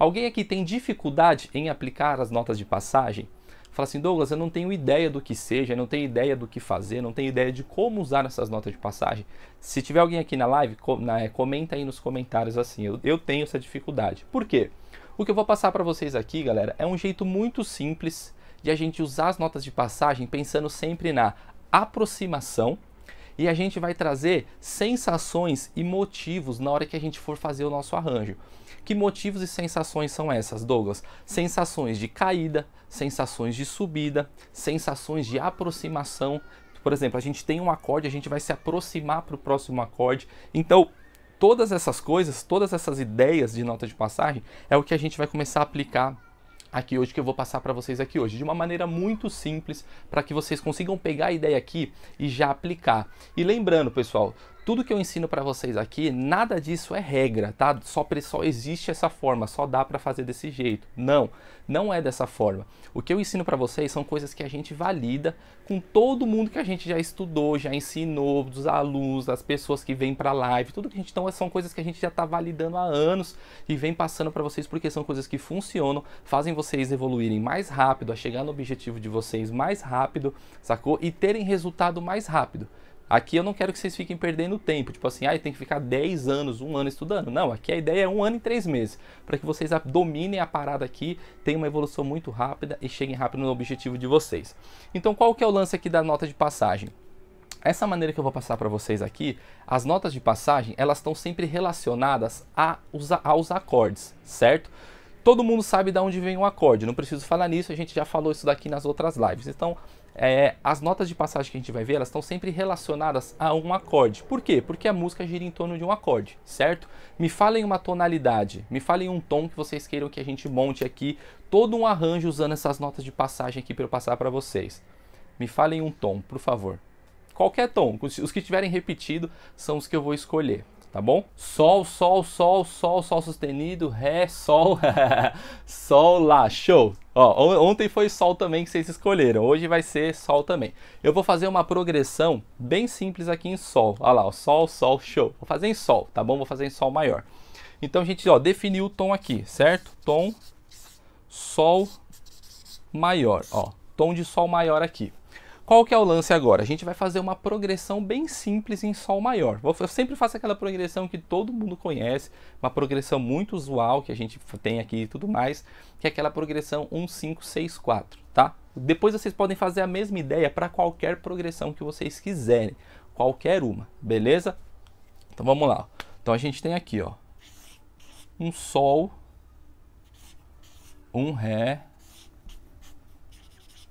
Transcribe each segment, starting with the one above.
Alguém aqui tem dificuldade em aplicar as notas de passagem? Fala assim, Douglas, eu não tenho ideia do que seja, não tenho ideia do que fazer, não tenho ideia de como usar essas notas de passagem. Se tiver alguém aqui na live, eh, comenta aí nos comentários assim, eu, eu tenho essa dificuldade. Por quê? O que eu vou passar para vocês aqui, galera, é um jeito muito simples de a gente usar as notas de passagem pensando sempre na aproximação e a gente vai trazer sensações e motivos na hora que a gente for fazer o nosso arranjo. Que motivos e sensações são essas, Douglas? Sensações de caída, sensações de subida, sensações de aproximação. Por exemplo, a gente tem um acorde, a gente vai se aproximar para o próximo acorde. Então, todas essas coisas, todas essas ideias de nota de passagem é o que a gente vai começar a aplicar aqui hoje que eu vou passar para vocês aqui hoje, de uma maneira muito simples para que vocês consigam pegar a ideia aqui e já aplicar. E lembrando, pessoal, tudo que eu ensino para vocês aqui, nada disso é regra, tá? Só, só existe essa forma, só dá para fazer desse jeito. Não, não é dessa forma. O que eu ensino para vocês são coisas que a gente valida com todo mundo que a gente já estudou, já ensinou, dos alunos, das pessoas que vêm para live, tudo que a gente então são coisas que a gente já está validando há anos e vem passando para vocês porque são coisas que funcionam, fazem vocês evoluírem mais rápido, a chegar no objetivo de vocês mais rápido, sacou? E terem resultado mais rápido. Aqui eu não quero que vocês fiquem perdendo tempo, tipo assim, ah, tem que ficar 10 anos, um ano estudando. Não, aqui a ideia é um ano e três meses, para que vocês dominem a parada aqui, tenham uma evolução muito rápida e cheguem rápido no objetivo de vocês. Então qual que é o lance aqui da nota de passagem? Essa maneira que eu vou passar para vocês aqui, as notas de passagem, elas estão sempre relacionadas a, aos acordes, certo? todo mundo sabe de onde vem o acorde, não preciso falar nisso, a gente já falou isso daqui nas outras lives. Então, é, as notas de passagem que a gente vai ver, elas estão sempre relacionadas a um acorde. Por quê? Porque a música gira em torno de um acorde, certo? Me falem uma tonalidade, me falem um tom que vocês queiram que a gente monte aqui, todo um arranjo usando essas notas de passagem aqui para eu passar para vocês. Me falem um tom, por favor. Qualquer tom, os que tiverem repetido são os que eu vou escolher tá bom? Sol, sol, sol, sol, sol sustenido, ré, sol, sol, lá, show. Ó, ontem foi sol também que vocês escolheram, hoje vai ser sol também. Eu vou fazer uma progressão bem simples aqui em sol. Olha lá, ó, sol, sol, show. Vou fazer em sol, tá bom? Vou fazer em sol maior. Então a gente, ó, definiu o tom aqui, certo? Tom, sol maior, ó. Tom de sol maior aqui. Qual que é o lance agora? A gente vai fazer uma progressão bem simples em Sol maior. Eu sempre faço aquela progressão que todo mundo conhece, uma progressão muito usual que a gente tem aqui e tudo mais, que é aquela progressão 1, 5, 6, 4, tá? Depois vocês podem fazer a mesma ideia para qualquer progressão que vocês quiserem, qualquer uma, beleza? Então vamos lá. Então a gente tem aqui, ó, um Sol, um Ré,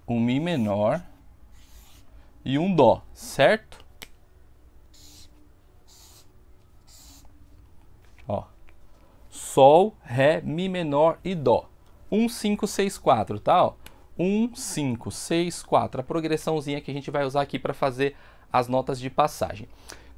um Mi menor, e um dó, certo? Ó. Sol, ré, mi menor e dó. 1 5 6 4, tá, ó? 1 5 6 4, a progressãozinha que a gente vai usar aqui para fazer as notas de passagem.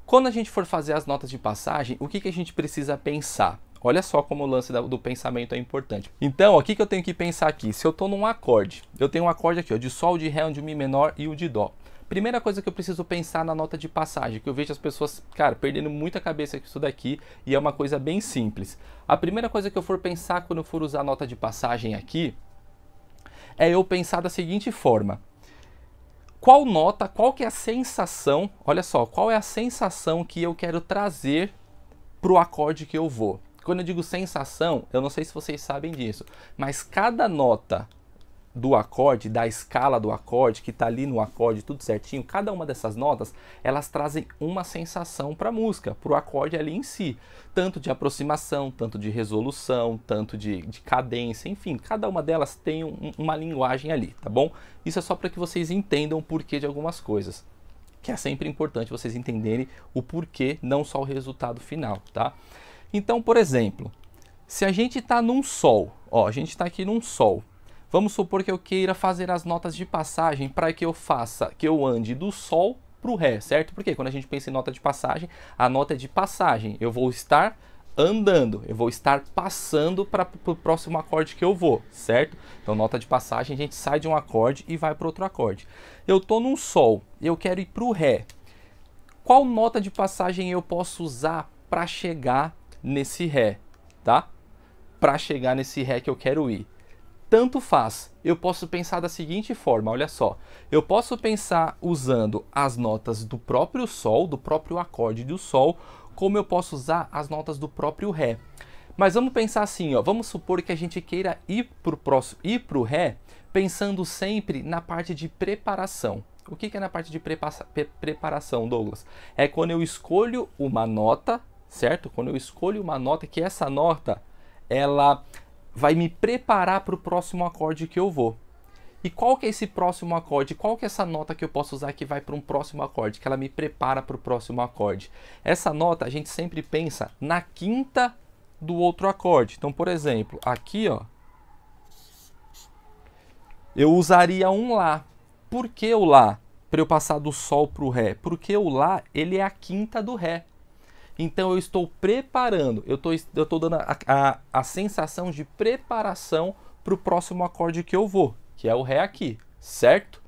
Quando a gente for fazer as notas de passagem, o que, que a gente precisa pensar? Olha só como o lance do pensamento é importante. Então, o que, que eu tenho que pensar aqui? Se eu estou num acorde, eu tenho um acorde aqui ó, de Sol, de Ré, de Mi menor e o de Dó. Primeira coisa que eu preciso pensar na nota de passagem, que eu vejo as pessoas, cara, perdendo muita cabeça com isso daqui, e é uma coisa bem simples. A primeira coisa que eu for pensar quando eu for usar a nota de passagem aqui é eu pensar da seguinte forma: qual nota, qual que é a sensação, olha só, qual é a sensação que eu quero trazer para o acorde que eu vou. Quando eu digo sensação, eu não sei se vocês sabem disso, mas cada nota do acorde, da escala do acorde, que está ali no acorde, tudo certinho, cada uma dessas notas, elas trazem uma sensação para a música, para o acorde ali em si. Tanto de aproximação, tanto de resolução, tanto de, de cadência, enfim, cada uma delas tem um, uma linguagem ali, tá bom? Isso é só para que vocês entendam o porquê de algumas coisas. Que é sempre importante vocês entenderem o porquê, não só o resultado final, tá? Então, por exemplo, se a gente está num sol, ó, a gente está aqui num sol, Vamos supor que eu queira fazer as notas de passagem para que eu faça, que eu ande do sol para o ré, certo? Porque quando a gente pensa em nota de passagem, a nota é de passagem. Eu vou estar andando, eu vou estar passando para o próximo acorde que eu vou, certo? Então, nota de passagem, a gente sai de um acorde e vai para outro acorde. Eu estou num sol, eu quero ir para o ré. Qual nota de passagem eu posso usar para chegar nesse ré, tá? Para chegar nesse ré que eu quero ir tanto faz. Eu posso pensar da seguinte forma, olha só. Eu posso pensar usando as notas do próprio sol, do próprio acorde do sol, como eu posso usar as notas do próprio ré. Mas vamos pensar assim, ó, vamos supor que a gente queira ir o próximo, ir o ré, pensando sempre na parte de preparação. O que, que é na parte de preparação, Douglas? É quando eu escolho uma nota, certo? Quando eu escolho uma nota que essa nota ela vai me preparar para o próximo acorde que eu vou. E qual que é esse próximo acorde? Qual que é essa nota que eu posso usar que vai para um próximo acorde, que ela me prepara para o próximo acorde? Essa nota a gente sempre pensa na quinta do outro acorde. Então, por exemplo, aqui, ó, eu usaria um lá. Por que o lá? Para eu passar do sol para o ré. Porque o lá, ele é a quinta do ré. Então eu estou preparando, eu estou, eu estou dando a, a, a sensação de preparação para o próximo acorde que eu vou, que é o Ré aqui, certo?